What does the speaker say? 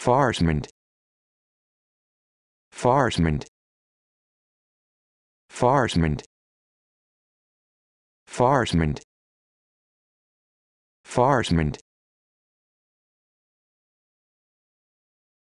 Farsment. Farsment. Farsment. Farsment. Farsment.